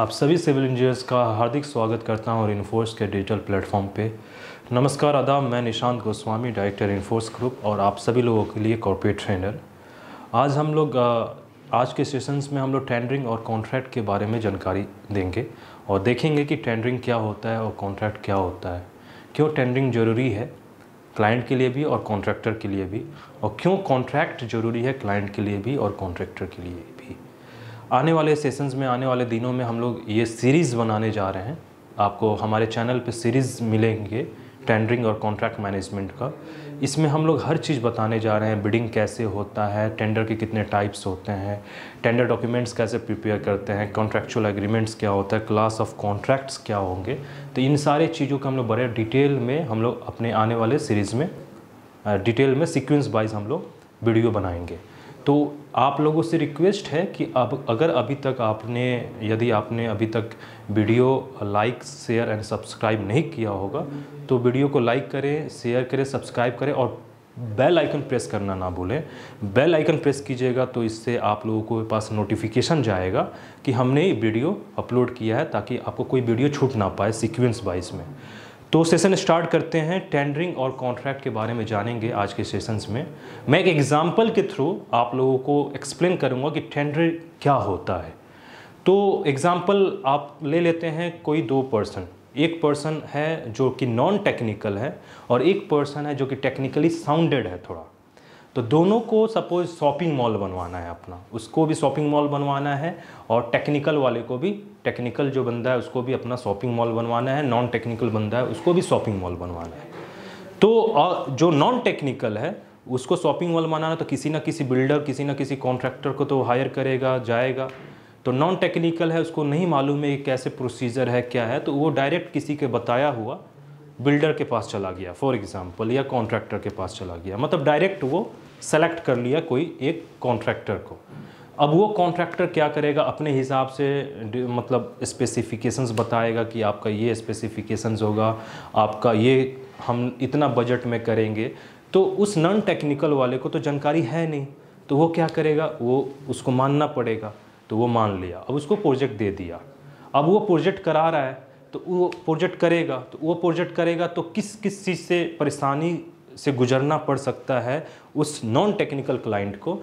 आप सभी civil engineers का हार्दिक स्वागत करता हूं और इन्फोर्स के डिजिटल प्लेटफॉर्म पे नमस्कार आदाब मैं Nishant Goswami director Inforce group और आप सभी लोगों के लिए कॉरपोरेट ट्रेनर आज हम लोग आज के सेशंस में हम लोग टेंडरिंग और कॉन्ट्रैक्ट के बारे में जानकारी देंगे और देखेंगे कि टेंडरिंग क्या होता है और कॉन्ट्रैक्ट क्या होता है क्यों टेंडरिंग ज़रूरी है क्लाइंट के लिए भी और कॉन्ट्रैक्टर के लिए भी और क्यों कॉन्ट्रैक्ट ज़रूरी है क्लाइंट के लिए भी और कॉन्ट्रैक्टर के लिए भी आने वाले सेशंस में आने वाले दिनों में हम लोग ये सीरीज़ बनाने जा रहे हैं आपको हमारे चैनल पे सीरीज़ मिलेंगे टेंडरिंग और कॉन्ट्रैक्ट मैनेजमेंट का इसमें हम लोग हर चीज़ बताने जा रहे हैं बिडिंग कैसे होता है टेंडर के कितने टाइप्स होते हैं टेंडर डॉक्यूमेंट्स कैसे प्रिपेयर करते हैं कॉन्ट्रैक्चुअल एग्रीमेंट्स क्या होता है क्लास ऑफ कॉन्ट्रैक्ट्स क्या होंगे तो इन सारे चीज़ों का हम लोग बड़े डिटेल में हम लोग अपने आने वाले सीरीज़ में डिटेल में सिक्वेंस वाइज हम लोग वीडियो बनाएंगे तो आप लोगों से रिक्वेस्ट है कि अब अगर अभी तक आपने यदि आपने अभी तक video like share and subscribe नहीं किया होगा तो वीडियो को लाइक करें शेयर करें सब्सक्राइब करें और बेल आइकन प्रेस करना ना भूलें बेल आइकन प्रेस कीजिएगा तो इससे आप लोगों को पास नोटिफिकेशन जाएगा कि हमने वीडियो अपलोड किया है ताकि आपको कोई वीडियो छूट ना पाए सिक्वेंस वाइज में तो सेशन स्टार्ट करते हैं टेंडरिंग और कॉन्ट्रैक्ट के बारे में जानेंगे आज के सेशंस में मैं एक एग्जांपल के थ्रू आप लोगों को एक्सप्लेन करूंगा कि टेंडर क्या होता है तो एग्जांपल आप ले लेते हैं कोई दो पर्सन एक पर्सन है जो कि नॉन टेक्निकल है और एक पर्सन है जो कि टेक्निकली साउंडेड है थोड़ा तो दोनों को सपोज शॉपिंग मॉल बनवाना है अपना उसको भी शॉपिंग मॉल बनवाना है और टेक्निकल वाले को भी टेक्निकल जो बंदा है उसको भी अपना शॉपिंग मॉल बनवाना है नॉन टेक्निकल बंदा है उसको भी शॉपिंग मॉल बनवाना है तो जो नॉन टेक्निकल है उसको शॉपिंग मॉल बनाना तो किसी ना किसी बिल्डर किसी ना किसी कॉन्ट्रैक्टर को तो हायर करेगा जाएगा तो नॉन टेक्निकल है उसको नहीं मालूम है कैसे प्रोसीजर है क्या है तो वो डायरेक्ट किसी के बताया हुआ बिल्डर के पास चला गया फॉर एग्ज़ाम्पल या कॉन्ट्रैक्टर के पास चला गया मतलब डायरेक्ट वो सेलेक्ट कर लिया कोई एक कॉन्ट्रैक्टर को अब वो कॉन्ट्रैक्टर क्या करेगा अपने हिसाब से मतलब स्पेसिफिकेशंस बताएगा कि आपका ये स्पेसिफिकेशंस होगा आपका ये हम इतना बजट में करेंगे तो उस नॉन टेक्निकल वाले को तो जानकारी है नहीं तो वो क्या करेगा वो उसको मानना पड़ेगा तो वो मान लिया अब उसको प्रोजेक्ट दे दिया अब वो प्रोजेक्ट करा रहा है तो वो प्रोजेक्ट करेगा तो वो प्रोजेक्ट करेगा तो किस किस चीज़ से परेशानी से गुजरना पड़ सकता है उस नॉन टेक्निकल क्लाइंट को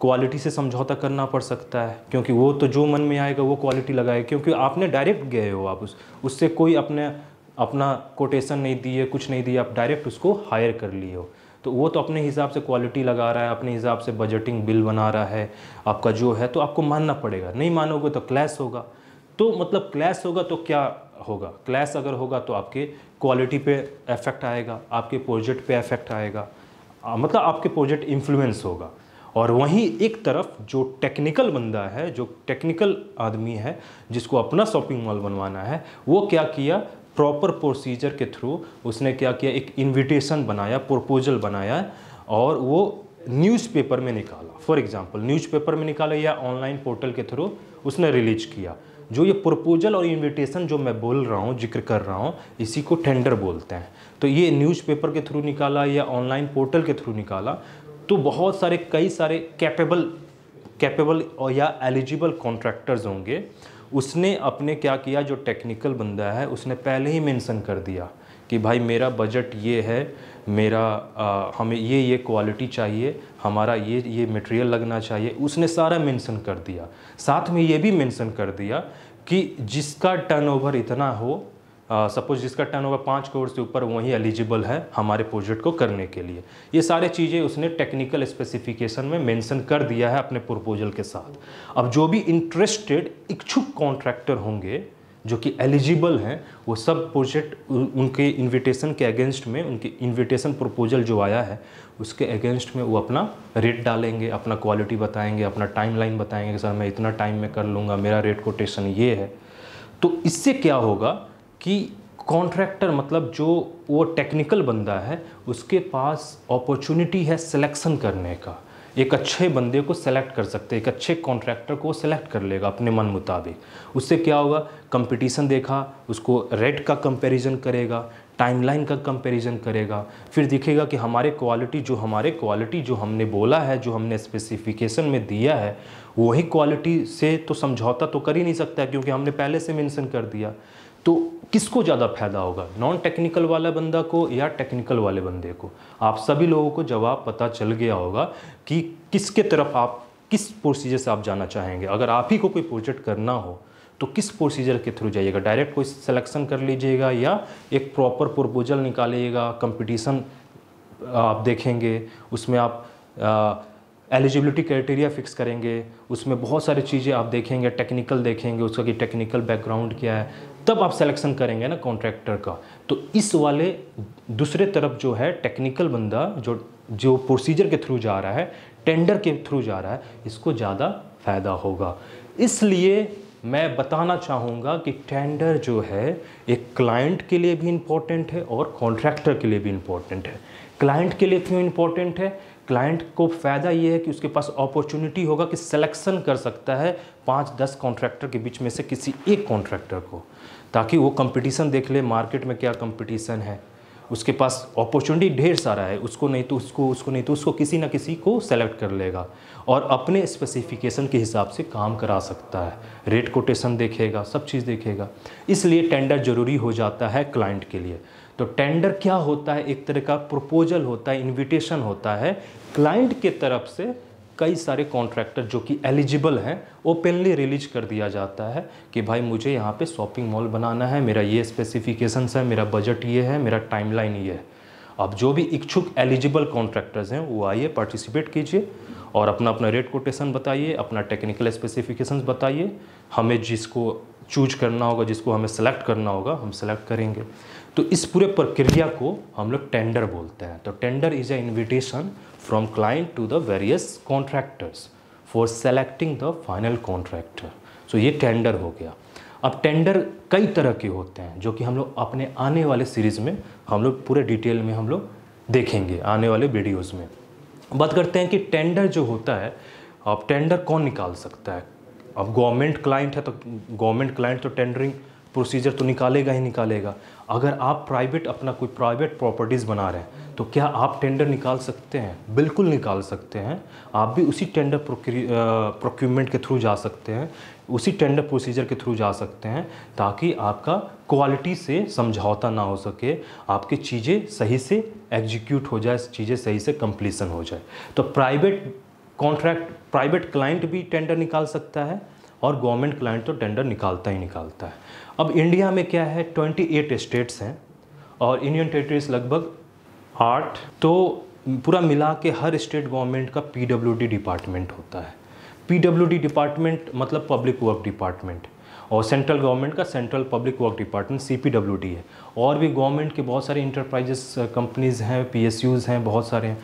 क्वालिटी से समझौता करना पड़ सकता है क्योंकि वो तो जो मन में आएगा वो क्वालिटी लगाएगा क्योंकि आपने डायरेक्ट गए हो आप उस उससे कोई अपने अपना कोटेशन नहीं दिए कुछ नहीं दिए आप डायरेक्ट उसको हायर कर लिए हो तो वो तो अपने हिसाब से क्वालिटी लगा रहा है अपने हिसाब से बजटिंग बिल बना रहा है आपका जो है तो आपको मानना पड़ेगा नहीं मानोगे तो क्लैश होगा तो मतलब क्लैश होगा तो क्या होगा क्लैश अगर होगा तो आपके क्वालिटी पे इफेक्ट आएगा आपके प्रोजेक्ट पे इफेक्ट आएगा मतलब आपके प्रोजेक्ट इन्फ्लुएंस होगा और वहीं एक तरफ जो टेक्निकल बंदा है जो टेक्निकल आदमी है जिसको अपना शॉपिंग मॉल बनवाना है वो क्या किया प्रॉपर प्रोसीजर के थ्रू उसने क्या किया एक इनविटेशन बनाया प्रपोजल बनाया और वो न्यूज़पेपर में निकाला फॉर एग्जांपल न्यूज़पेपर में निकाला या ऑनलाइन पोर्टल के थ्रू उसने रिलीज किया जो ये प्रपोजल और इन्विटेशन जो मैं बोल रहा हूँ जिक्र कर रहा हूँ इसी को टेंडर बोलते हैं तो ये न्यूज़पेपर के थ्रू निकाला या ऑनलाइन पोर्टल के थ्रू निकाला तो बहुत सारे कई सारे कैपेबल कैपेबल और या एलिजिबल कॉन्ट्रैक्टर्स होंगे उसने अपने क्या किया जो टेक्निकल बंदा है उसने पहले ही मेंशन कर दिया कि भाई मेरा बजट ये है मेरा आ, हमें ये ये क्वालिटी चाहिए हमारा ये ये मटेरियल लगना चाहिए उसने सारा मेंशन कर दिया साथ में ये भी मेंशन कर दिया कि जिसका टर्नओवर इतना हो सपोज जिसका टर्न ओवर पाँच करोड़ से ऊपर वही एलिजिबल है हमारे प्रोजेक्ट को करने के लिए ये सारे चीज़ें उसने टेक्निकल स्पेसिफिकेशन में मेंशन कर दिया है अपने प्रपोजल के साथ अब जो भी इंटरेस्टेड इच्छुक कॉन्ट्रैक्टर होंगे जो कि एलिजिबल हैं वो सब प्रोजेक्ट उनके इनविटेशन के अगेंस्ट में उनके इनविटेशन प्रपोजल जो आया है उसके अगेंस्ट में वो अपना रेट डालेंगे अपना क्वालिटी बताएंगे अपना टाइम लाइन बताएंगे कि सर मैं इतना टाइम में कर लूँगा मेरा रेट कोटेशन ये है तो इससे क्या होगा कि कॉन्ट्रैक्टर मतलब जो वो टेक्निकल बंदा है उसके पास अपॉर्चुनिटी है सिलेक्शन करने का एक अच्छे बंदे को सेलेक्ट कर सकते हैं एक अच्छे कॉन्ट्रैक्टर को सेलेक्ट कर लेगा अपने मन मुताबिक उससे क्या होगा कंपटीशन देखा उसको रेट का कंपैरिजन करेगा टाइमलाइन का कंपैरिजन करेगा फिर दिखेगा कि हमारे क्वालिटी जो हमारे क्वालिटी जो हमने बोला है जो हमने स्पेसिफिकेशन में दिया है वही क्वालिटी से तो समझौता तो कर ही नहीं सकता क्योंकि हमने पहले से मैंसन कर दिया तो किसको ज़्यादा फायदा होगा नॉन टेक्निकल वाला बंदा को या टेक्निकल वाले बंदे को आप सभी लोगों को जवाब पता चल गया होगा कि किसके तरफ आप किस प्रोसीजर से आप जाना चाहेंगे अगर आप ही को कोई प्रोजेक्ट करना हो तो किस प्रोसीजर के थ्रू जाइएगा डायरेक्ट कोई सिलेक्शन कर लीजिएगा या एक प्रॉपर प्रपोजल निकालिएगा कंपटीशन आप देखेंगे उसमें आप एलिजिबिलिटी क्राइटेरिया फिक्स करेंगे उसमें बहुत सारी चीज़ें आप देखेंगे टेक्निकल देखेंगे उसका कि टेक्निकल बैकग्राउंड क्या है तब आप सेलेक्शन करेंगे ना कॉन्ट्रैक्टर का तो इस वाले दूसरे तरफ जो है टेक्निकल बंदा जो जो प्रोसीजर के थ्रू जा रहा है टेंडर के थ्रू जा रहा है इसको ज़्यादा फ़ायदा होगा इसलिए मैं बताना चाहूँगा कि टेंडर जो है एक क्लाइंट के लिए भी इम्पॉर्टेंट है और कॉन्ट्रैक्टर के लिए भी इम्पॉर्टेंट है क्लाइंट के लिए क्यों इम्पोर्टेंट है क्लाइंट को फ़ायदा ये है कि उसके पास अपॉर्चुनिटी होगा कि सिलेक्शन कर सकता है पाँच दस कॉन्ट्रैक्टर के बीच में से किसी एक कॉन्ट्रैक्टर को ताकि वो कंपटीशन देख ले मार्केट में क्या कंपटीशन है उसके पास अपॉर्चुनिटी ढेर सारा है उसको नहीं तो उसको उसको नहीं तो उसको किसी ना किसी को सेलेक्ट कर लेगा और अपने स्पेसिफिकेशन के हिसाब से काम करा सकता है रेट कोटेशन देखेगा सब चीज़ देखेगा इसलिए टेंडर ज़रूरी हो जाता है क्लाइंट के लिए तो टेंडर क्या होता है एक तरह का प्रपोजल होता है इनविटेशन होता है क्लाइंट के तरफ से कई सारे कॉन्ट्रैक्टर जो कि एलिजिबल हैं ओपनली रिलीज कर दिया जाता है कि भाई मुझे यहाँ पे शॉपिंग मॉल बनाना है मेरा ये स्पेसिफिकेशंस है मेरा बजट ये है मेरा टाइमलाइन ये है अब जो भी इच्छुक एलिजिबल कॉन्ट्रैक्टर्स हैं वो आइए पार्टिसिपेट कीजिए और अपना अपना रेट कोटेशन बताइए अपना टेक्निकल स्पेसिफिकेशंस बताइए हमें जिसको चूज करना होगा जिसको हमें सेलेक्ट करना होगा हम सेलेक्ट करेंगे तो इस पूरे प्रक्रिया को हम लोग टेंडर बोलते हैं तो tender is a invitation from client to the various contractors for selecting the final contractor so ये टेंडर हो गया अब टेंडर कई तरह के होते हैं जो कि हम लोग अपने आने वाले सीरीज़ में हम लोग पूरे डिटेल में हम लोग देखेंगे आने वाले वीडियोज़ में बात करते हैं कि टेंडर जो होता है अब टेंडर कौन निकाल सकता है अब गवर्नमेंट क्लाइंट है तो गवर्नमेंट क्लाइंट तो टेंडरिंग प्रोसीजर तो निकालेगा ही निकालेगा अगर आप प्राइवेट अपना कोई प्राइवेट प्रॉपर्टीज़ बना रहे हैं तो क्या आप टेंडर निकाल सकते हैं बिल्कुल निकाल सकते हैं आप भी उसी टेंडर प्रोक्यूमेंट के थ्रू जा सकते हैं उसी टेंडर प्रोसीजर के थ्रू जा सकते हैं ताकि आपका क्वालिटी से समझौता ना हो सके आपकी चीज़ें सही से एग्जीक्यूट हो जाए चीज़ें सही से कंप्लीसन हो जाए तो प्राइवेट कॉन्ट्रैक्ट प्राइवेट क्लाइंट भी टेंडर निकाल सकता है और गवर्नमेंट क्लाइंट तो टेंडर निकालता ही निकालता है अब इंडिया में क्या है 28 स्टेट्स हैं और यूनियन टेरिटरीज लगभग आठ तो पूरा मिला के हर स्टेट गवर्नमेंट का पी डिपार्टमेंट होता है पी डिपार्टमेंट मतलब पब्लिक वर्क डिपार्टमेंट और सेंट्रल गवर्नमेंट का central public work department C है और भी गवर्नमेंट के बहुत सारे इंटरप्राइजेस कंपनीज़ हैं पी हैं बहुत सारे हैं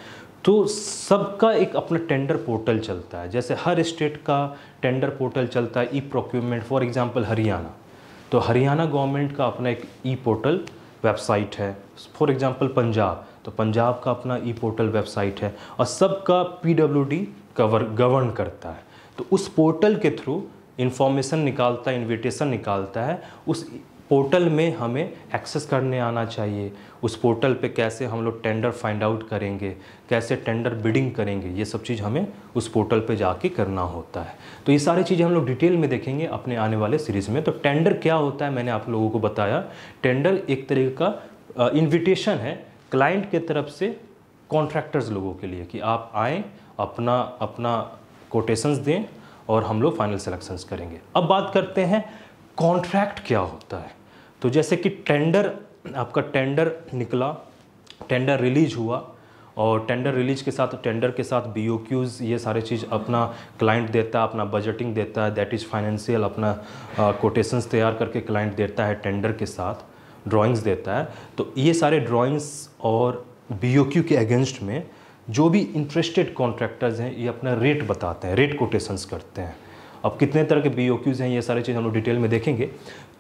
तो सबका एक अपना टेंडर पोर्टल चलता है जैसे हर स्टेट का टेंडर पोर्टल चलता है E procurement for example Haryana तो हरियाणा गवर्नमेंट का अपना एक ई पोर्टल वेबसाइट है फॉर एग्जांपल पंजाब तो पंजाब का अपना ई पोर्टल वेबसाइट है और सबका P W D cover govern करता है तो उस पोर्टल के थ्रू इन्फॉर्मेशन निकालता है इन्विटेशन निकालता है उस पोर्टल में हमें एक्सेस करने आना चाहिए उस पोर्टल पे कैसे हम लोग टेंडर फाइंड आउट करेंगे कैसे टेंडर बिडिंग करेंगे ये सब चीज़ हमें उस पोर्टल पे जाके करना होता है तो ये सारी चीज़ें हम लोग डिटेल में देखेंगे अपने आने वाले सीरीज़ में तो टेंडर क्या होता है मैंने आप लोगों को बताया टेंडर एक तरीके का इन्विटेशन है क्लाइंट के तरफ से कॉन्ट्रैक्टर्स लोगों के लिए कि आप आएँ अपना अपना कोटेशंस दें और हम लोग फाइनल सेलेक्शंस करेंगे अब बात करते हैं कॉन्ट्रैक्ट क्या होता है तो जैसे कि टेंडर आपका टेंडर निकला टेंडर रिलीज हुआ और टेंडर रिलीज के साथ टेंडर के साथ बी ये सारे चीज़ अपना क्लाइंट देता है अपना बजटिंग देता है दैट इज़ फाइनेंशियल अपना कोटेशंस तैयार करके क्लाइंट देता है टेंडर के साथ ड्राइंग्स देता है तो ये सारे ड्राइंग्स और बी के अगेंस्ट में जो भी इंटरेस्टेड कॉन्ट्रैक्टर्स हैं ये अपना रेट बताते हैं रेट कोटेशंस करते हैं अब कितने तरह के बी हैं ये सारी चीज़ हम लोग डिटेल में देखेंगे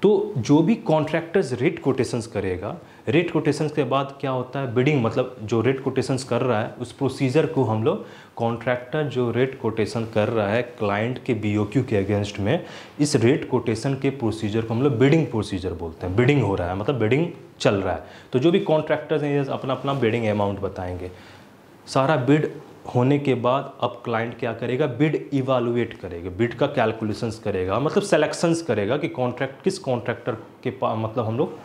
तो जो भी कॉन्ट्रैक्टर्स रेट कोटेशंस करेगा रेट कोटेशंस के बाद क्या होता है बिडिंग मतलब जो रेट कोटेशंस कर रहा है उस प्रोसीजर को हम लोग कॉन्ट्रैक्टर जो रेट कोटेशन कर रहा है क्लाइंट के बी के अगेंस्ट में इस रेट कोटेशन के प्रोसीजर को हम लोग बिडिंग प्रोसीजर बोलते हैं बिडिंग हो रहा है मतलब बिडिंग चल रहा है तो जो भी कॉन्ट्रैक्टर्स हैं अपना अपना बिडिंग अमाउंट बताएंगे सारा बिड होने के बाद अब क्लाइंट क्या करेगा बिड इवालुएट करेगा बिड का कैलकुलेशंस करेगा मतलब सेलेक्शंस करेगा कि कॉन्ट्रैक्ट किस कॉन्ट्रैक्टर के मतलब हम लोग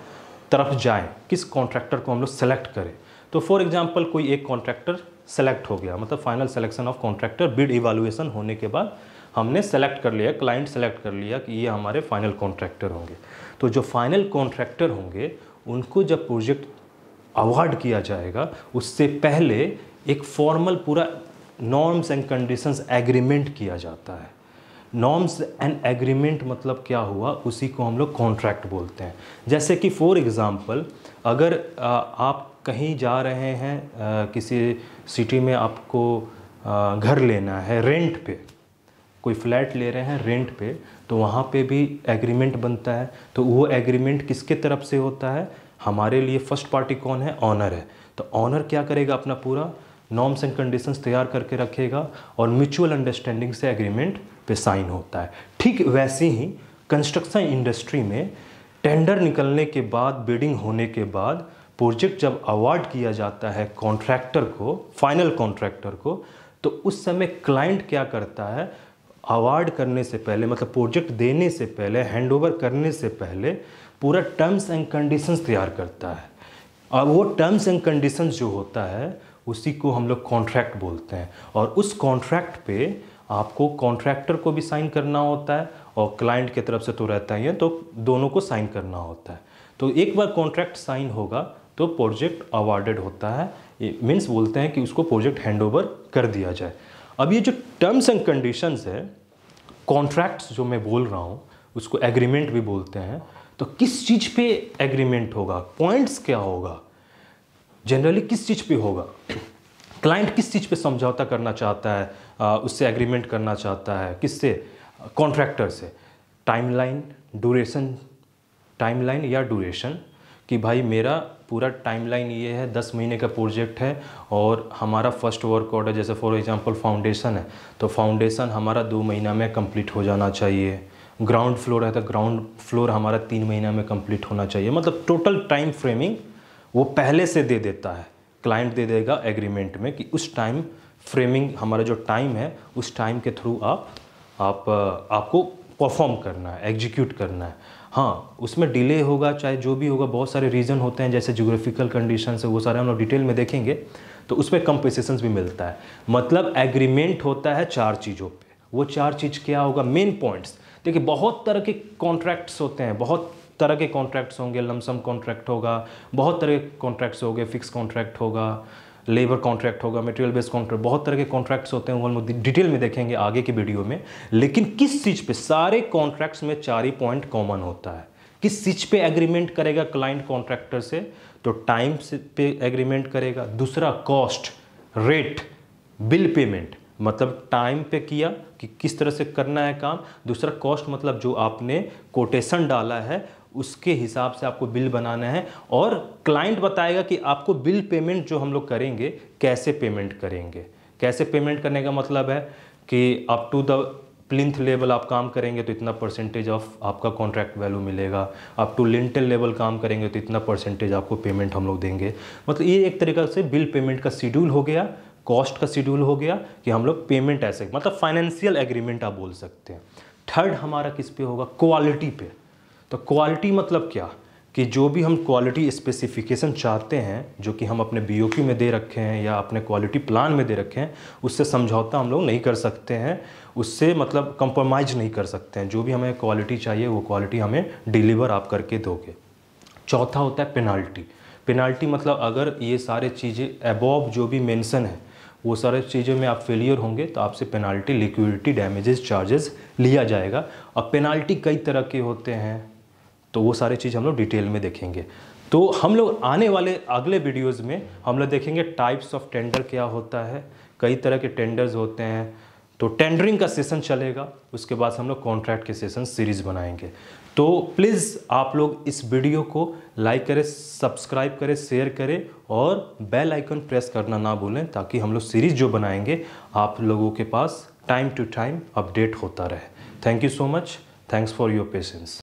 तरफ जाएं किस कॉन्ट्रैक्टर को हम लोग सेलेक्ट करें तो फॉर एग्जांपल कोई एक कॉन्ट्रैक्टर सेलेक्ट हो गया मतलब final selection of contractor bid evaluation होने के बाद हमने सेलेक्ट कर लिया क्लाइंट सेलेक्ट कर लिया कि ये हमारे फाइनल कॉन्ट्रैक्टर होंगे तो जो फाइनल कॉन्ट्रैक्टर होंगे उनको जब प्रोजेक्ट अवार्ड किया जाएगा उससे पहले एक फॉर्मल पूरा नॉर्म्स एंड कंडीशंस एग्रीमेंट किया जाता है नॉर्म्स एंड एग्रीमेंट मतलब क्या हुआ उसी को हम लोग कॉन्ट्रैक्ट बोलते हैं जैसे कि फॉर एग्ज़ाम्पल अगर आप कहीं जा रहे हैं किसी सिटी में आपको घर लेना है रेंट पे कोई फ्लैट ले रहे हैं रेंट पे तो वहाँ पे भी एग्रीमेंट बनता है तो वो एग्रीमेंट किसके तरफ से होता है हमारे लिए फर्स्ट पार्टी कौन है ऑनर है तो ऑनर क्या करेगा अपना पूरा नॉर्म्स एंड कंडीशंस तैयार करके रखेगा और म्यूचुअल अंडरस्टैंडिंग से एग्रीमेंट पे साइन होता है ठीक वैसे ही कंस्ट्रक्शन इंडस्ट्री में टेंडर निकलने के बाद बिडिंग होने के बाद प्रोजेक्ट जब अवार्ड किया जाता है कॉन्ट्रैक्टर को फाइनल कॉन्ट्रैक्टर को तो उस समय क्लाइंट क्या करता है अवार्ड करने से पहले मतलब प्रोजेक्ट देने से पहले हैंडओवर करने से पहले पूरा टर्म्स एंड कंडीशंस तैयार करता है और वो टर्म्स एंड कंडीशंस जो होता है उसी को हम लोग कॉन्ट्रैक्ट बोलते हैं और उस कॉन्ट्रैक्ट पे आपको कॉन्ट्रैक्टर को भी साइन करना होता है और क्लाइंट की तरफ से तो रहता ही है तो दोनों को साइन करना होता है तो एक बार कॉन्ट्रैक्ट साइन होगा तो प्रोजेक्ट अवार्डेड होता है मीन्स बोलते हैं कि उसको प्रोजेक्ट हैंड कर दिया जाए अब ये जो टर्म्स एंड कंडीशंस है कॉन्ट्रैक्ट्स जो मैं बोल रहा हूँ उसको एग्रीमेंट भी बोलते हैं तो किस चीज़ पे एग्रीमेंट होगा पॉइंट्स क्या होगा जनरली किस चीज़ पे होगा क्लाइंट किस चीज़ पे समझौता करना चाहता है उससे एग्रीमेंट करना चाहता है किससे कॉन्ट्रैक्टर से टाइमलाइन ड्यूरेशन टाइमलाइन या ड्यूरेशन कि भाई मेरा पूरा टाइमलाइन ये है दस महीने का प्रोजेक्ट है और हमारा फर्स्ट वर्क ऑर्डर जैसे फॉर एग्जांपल फाउंडेशन है तो फाउंडेशन हमारा दो महीना में कंप्लीट हो जाना चाहिए ग्राउंड फ्लोर है तो ग्राउंड फ्लोर हमारा तीन महीना में कंप्लीट होना चाहिए मतलब टोटल टाइम फ्रेमिंग वो पहले से दे देता है क्लाइंट दे देगा एग्रीमेंट में कि उस टाइम फ्रेमिंग हमारा जो टाइम है उस टाइम के थ्रू आप आप आपको परफॉर्म करना है एग्जीक्यूट करना है हाँ उसमें डिले होगा चाहे जो भी होगा बहुत सारे रीज़न होते हैं जैसे जोग्राफिकल कंडीशन है वो सारे हम लोग डिटेल में देखेंगे तो उस पर कंपेसेशन भी मिलता है मतलब एग्रीमेंट होता है चार चीज़ों पर वो चार चीज़ क्या होगा मेन पॉइंट्स देखिए बहुत तरह के कॉन्ट्रैक्ट्स होते हैं बहुत तरह के कॉन्ट्रैक्ट्स होंगे लमसम कॉन्ट्रैक्ट होगा बहुत तरह के कॉन्ट्रैक्ट्स होंगे फिक्स कॉन्ट्रैक्ट होगा लेबर कॉन्ट्रैक्ट होगा मटेरियल बेस्ड कॉन्ट्रैक्ट बहुत तरह के कॉन्ट्रैक्ट्स होते हैं वो डिटेल में देखेंगे आगे की वीडियो में लेकिन किस चीज़ पे सारे कॉन्ट्रैक्ट्स में चार ही पॉइंट कॉमन होता है किस चीज़ पे एग्रीमेंट करेगा क्लाइंट कॉन्ट्रैक्टर से तो टाइम पे एग्रीमेंट करेगा दूसरा कॉस्ट रेट बिल पेमेंट मतलब टाइम पे किया कि किस तरह से करना है काम दूसरा कॉस्ट मतलब जो आपने कोटेशन डाला है उसके हिसाब से आपको बिल बनाना है और क्लाइंट बताएगा कि आपको बिल पेमेंट जो हम लोग करेंगे कैसे पेमेंट करेंगे कैसे पेमेंट करने का मतलब है कि up to the plinth level आप काम करेंगे तो इतना परसेंटेज ऑफ आपका कॉन्ट्रैक्ट वैल्यू मिलेगा आप टू लिंटल लेवल काम करेंगे तो इतना परसेंटेज आपको पेमेंट हम लोग देंगे मतलब ये एक तरीका से बिल पेमेंट का शेड्यूल हो गया कॉस्ट का शेड्यूल हो गया कि हम लोग पेमेंट ऐसे मतलब फाइनेंशियल एग्रीमेंट आप बोल सकते हैं थर्ड हमारा किस पे होगा क्वालिटी पे तो क्वालिटी मतलब क्या कि जो भी हम क्वालिटी स्पेसिफिकेशन चाहते हैं जो कि हम अपने बी में दे रखे हैं या अपने क्वालिटी प्लान में दे रखे हैं उससे समझौता हम लोग नहीं कर सकते हैं उससे मतलब कंप्रोमाइज़ नहीं कर सकते हैं जो भी हमें क्वालिटी चाहिए वो क्वालिटी हमें डिलीवर आप करके दोगे चौथा होता है पेनाल्टी पेनाल्टी मतलब अगर ये सारे चीज़ें एबॉब जो भी मेंशन है वो सारे चीज़ों में आप फेलियर होंगे तो आपसे पेनाल्टी लिक्विडिटी डैमेजेस चार्जेस लिया जाएगा और पेनाल्टी कई तरह के होते हैं तो वो सारे चीज़ हम लोग डिटेल में देखेंगे तो हम लोग आने वाले अगले वीडियोज़ में हम लोग देखेंगे टाइप्स ऑफ टेंडर क्या होता है कई तरह के टेंडर्स होते हैं तो टेंडरिंग का सेशन चलेगा उसके बाद हम लोग कॉन्ट्रैक्ट के सेशन सीरीज़ बनाएंगे तो प्लीज़ आप लोग इस वीडियो को लाइक करें सब्सक्राइब करें शेयर करें और बेल आइकन प्रेस करना ना भूलें ताकि हम लोग सीरीज़ जो बनाएंगे आप लोगों के पास टाइम टू टाइम अपडेट होता रहे thank you so much thanks for your patience